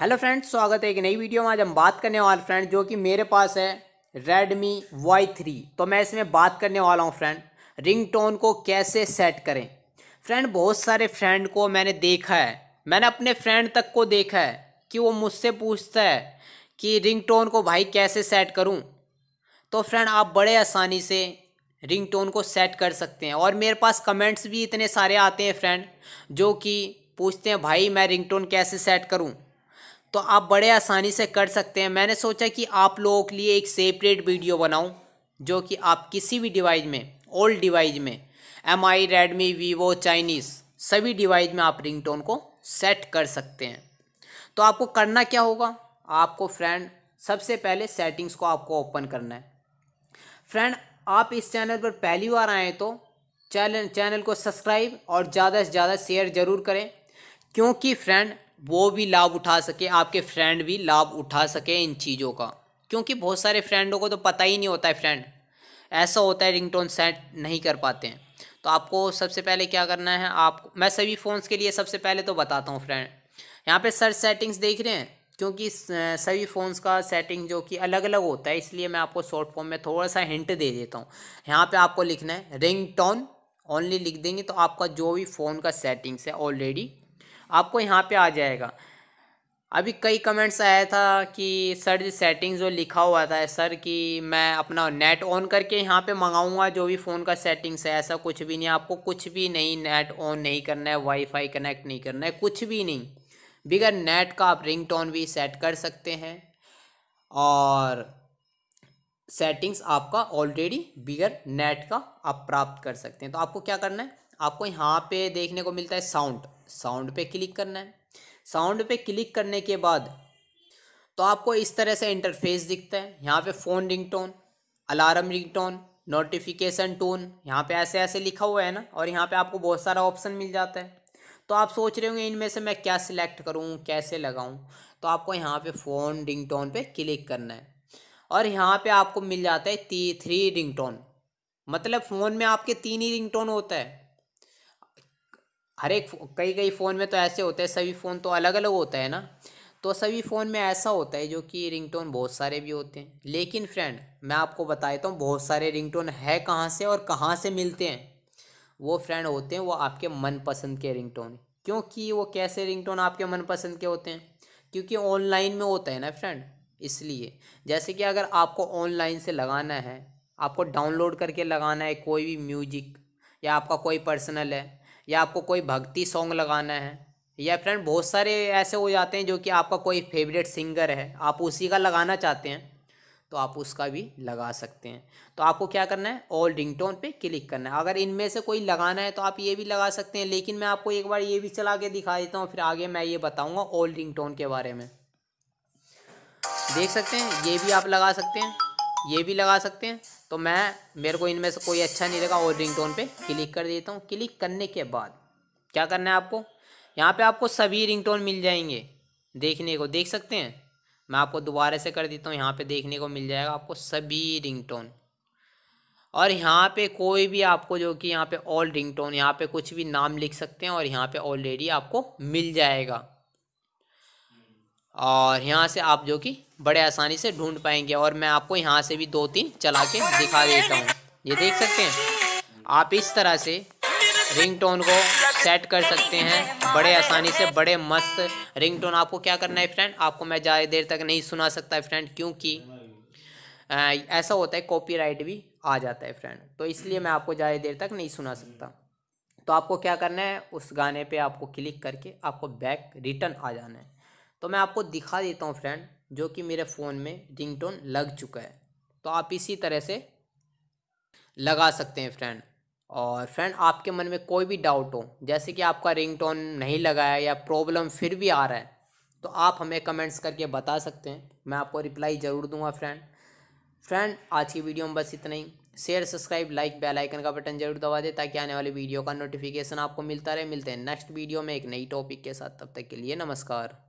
hello friends स्वागत है एक नई वीडियो में आज हम बात करने वाले फ्रेंड जो कि मेरे पास है रेडमी वाई थ्री तो मैं इसमें बात करने वाला हूँ फ्रेंड रिंग टोन को कैसे सेट करें फ्रेंड बहुत सारे फ्रेंड को मैंने देखा है मैंने अपने फ्रेंड तक को देखा है कि वो मुझसे पूछता है कि रिंग टोन को भाई कैसे सेट करूँ तो फ्रेंड आप बड़े आसानी से रिंग टोन को सेट कर सकते हैं और मेरे पास कमेंट्स भी इतने सारे आते हैं फ्रेंड जो कि पूछते हैं भाई मैं रिंग टोन कैसे सेट करूँ तो आप बड़े आसानी से कर सकते हैं मैंने सोचा कि आप लोगों के लिए एक सेपरेट वीडियो बनाऊं जो कि आप किसी भी डिवाइस में ओल्ड डिवाइस में M I Redmi Vivo Chinese सभी डिवाइस में आप रिंगटोन को सेट कर सकते हैं तो आपको करना क्या होगा आपको फ्रेंड सबसे पहले सेटिंग्स को आपको ओपन करना है फ्रेंड आप इस चैनल पर पहली बार आएँ तो चैनल चैनल को सब्सक्राइब और ज़्यादा से ज़्यादा शेयर ज़रूर करें क्योंकि फ्रेंड वो भी लाभ उठा सके आपके फ्रेंड भी लाभ उठा सके इन चीज़ों का क्योंकि बहुत सारे फ्रेंडों को तो पता ही नहीं होता है फ्रेंड ऐसा होता है रिंगटोन सेट नहीं कर पाते हैं तो आपको सबसे पहले क्या करना है आप मैं सभी फ़ोन्स के लिए सबसे पहले तो बताता हूँ फ्रेंड यहाँ पे सर्च सेटिंग्स देख रहे हैं क्योंकि सभी फ़ोन्स का सेटिंग जो कि अलग अलग होता है इसलिए मैं आपको शॉर्ट फॉर्म में थोड़ा सा हिंट दे देता हूँ यहाँ पे आपको लिखना है रिंग टोन ओनली लिख देंगे तो आपका जो भी फ़ोन का सेटिंग्स है ऑलरेडी आपको यहाँ पे आ जाएगा अभी कई कमेंट्स आया था कि सर जी सेटिंग्स जो लिखा हुआ था सर कि मैं अपना नेट ऑन करके यहाँ पे मंगाऊंगा जो भी फ़ोन का सेटिंग्स है ऐसा कुछ भी नहीं आपको कुछ भी नहीं नेट ऑन नहीं करना है वाईफाई कनेक्ट नहीं करना है कुछ भी नहीं बिगर नेट का आप रिंग टोन भी सेट कर सकते हैं और सेटिंग्स आपका ऑलरेडी बिगर नेट का आप प्राप्त कर सकते हैं तो आपको क्या करना है आपको यहाँ पे देखने को मिलता है साउंड साउंड पे क्लिक करना है साउंड पे क्लिक करने के बाद तो आपको इस तरह से इंटरफेस दिखता है यहाँ पे phone ringtone alarm ringtone notification tone यहाँ पे ऐसे ऐसे लिखा हुआ है ना और यहाँ पे आपको बहुत सारा ऑप्शन मिल जाता है तो आप सोच रहे होंगे इनमें से मैं क्या सिलेक्ट करूँ कैसे लगाऊँ तो आपको यहाँ पे फ़ोन रिंग टोन क्लिक करना है और यहाँ पे आपको मिल जाता है ती थ्री रिंग मतलब फ़ोन में आपके तीन ही रिंगटोन होता है हर एक कई कई फ़ोन में तो ऐसे होते हैं सभी फ़ोन तो अलग अलग होता है ना तो सभी फ़ोन में ऐसा होता है जो कि रिंगटोन बहुत सारे भी होते हैं लेकिन फ्रेंड मैं आपको बता देता हूँ बहुत सारे रिंगटोन है कहाँ से और कहाँ से मिलते हैं वो फ्रेंड होते हैं वो आपके मनपसंद के रिंगटोन क्योंकि वो कैसे रिंगटोन आपके मनपसंद के होते हैं क्योंकि ऑनलाइन में होता है ना फ्रेंड इसलिए जैसे कि अगर आपको ऑनलाइन से लगाना है आपको डाउनलोड करके लगाना है कोई भी म्यूजिक या आपका कोई पर्सनल है या आपको कोई भक्ति सॉन्ग लगाना है या फ्रेंड बहुत सारे ऐसे हो जाते हैं जो कि आपका कोई फेवरेट सिंगर है आप उसी का लगाना चाहते हैं तो आप उसका भी लगा सकते हैं तो आपको क्या करना है ऑल रिंगटोन पे क्लिक करना है अगर इनमें से कोई लगाना है तो आप ये भी लगा सकते हैं लेकिन मैं आपको एक बार ये भी चला के दिखा देता हूँ फिर आगे मैं ये बताऊँगा ऑल रिंगटोन के बारे में देख सकते हैं ये भी आप लगा सकते हैं ये भी लगा सकते हैं तो मैं मेरे को इनमें से कोई अच्छा नहीं लगा और रिंग टोन पर क्लिक कर देता हूँ क्लिक करने के बाद क्या करना है आपको यहाँ पे आपको सभी टोन मिल जाएंगे देखने को देख सकते हैं मैं आपको दोबारा से कर देता हूँ यहाँ पे देखने को मिल जाएगा आपको सभी रिंगटोन और यहाँ पे कोई भी आपको जो कि यहाँ पे ऑल रिंगटोन यहाँ पे कुछ भी नाम लिख सकते हैं और यहाँ पे ऑलरेडी आपको मिल जाएगा और यहाँ से आप जो कि बड़े आसानी से ढूंढ पाएंगे और मैं आपको यहाँ से भी दो तीन चला के दिखा देता हूँ ये देख सकते हैं आप इस तरह से रिंगटोन को सेट कर सकते हैं बड़े आसानी से बड़े मस्त रिंगटोन आपको क्या करना है फ्रेंड आपको मैं ज़्यादा देर तक नहीं सुना सकता फ्रेंड क्योंकि ऐसा होता है कॉपीराइट भी आ जाता है फ्रेंड तो इसलिए मैं आपको ज़्यादा देर तक नहीं सुना सकता तो आपको क्या करना है उस गाने पे आपको क्लिक करके आपको बैक रिटर्न आ जाना है तो मैं आपको दिखा देता हूँ फ्रेंड जो कि मेरे फ़ोन में रिंगटोन लग चुका है तो आप इसी तरह से लगा सकते हैं फ्रेंड और फ्रेंड आपके मन में कोई भी डाउट हो जैसे कि आपका रिंगटोन नहीं लगा है या प्रॉब्लम फिर भी आ रहा है तो आप हमें कमेंट्स करके बता सकते हैं मैं आपको रिप्लाई ज़रूर दूंगा फ्रेंड फ्रेंड आज की वीडियो में बस इतना ही share subscribe like bell icon का बटन जरूर दबा दें ताकि आने वाली वीडियो का नोटिफिकेशन आपको मिलता रहे मिलते हैं नेक्स्ट वीडियो में एक नई टॉपिक के साथ तब तक के लिए नमस्कार